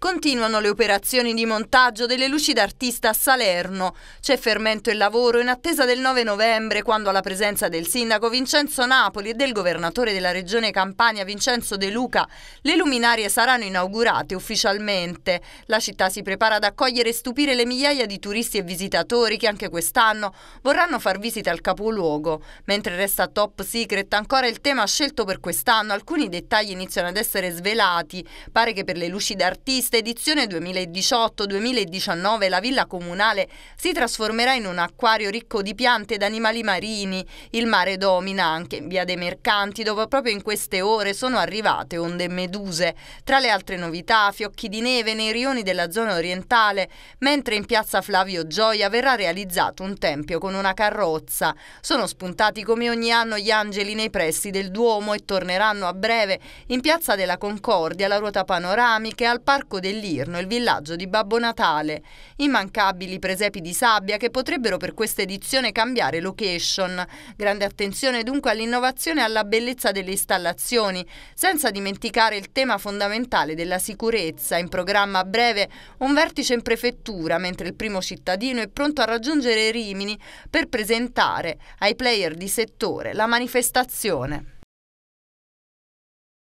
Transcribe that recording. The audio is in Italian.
Continuano le operazioni di montaggio delle luci d'artista a Salerno. C'è fermento e lavoro in attesa del 9 novembre, quando alla presenza del sindaco Vincenzo Napoli e del governatore della regione Campania Vincenzo De Luca, le luminarie saranno inaugurate ufficialmente. La città si prepara ad accogliere e stupire le migliaia di turisti e visitatori che anche quest'anno vorranno far visita al capoluogo. Mentre resta top secret ancora il tema scelto per quest'anno, alcuni dettagli iniziano ad essere svelati. Pare che per le luci d'artista questa edizione 2018-2019 la villa comunale si trasformerà in un acquario ricco di piante ed animali marini. Il mare domina anche in Via dei Mercanti, dove proprio in queste ore sono arrivate onde meduse. Tra le altre novità, fiocchi di neve nei rioni della zona orientale, mentre in piazza Flavio Gioia verrà realizzato un tempio con una carrozza. Sono spuntati come ogni anno gli angeli nei pressi del Duomo e torneranno a breve in piazza della Concordia, la ruota panoramica e al parco dell'Irno, il villaggio di Babbo Natale. Immancabili presepi di sabbia che potrebbero per questa edizione cambiare location. Grande attenzione dunque all'innovazione e alla bellezza delle installazioni, senza dimenticare il tema fondamentale della sicurezza. In programma a breve un vertice in prefettura, mentre il primo cittadino è pronto a raggiungere Rimini per presentare ai player di settore la manifestazione.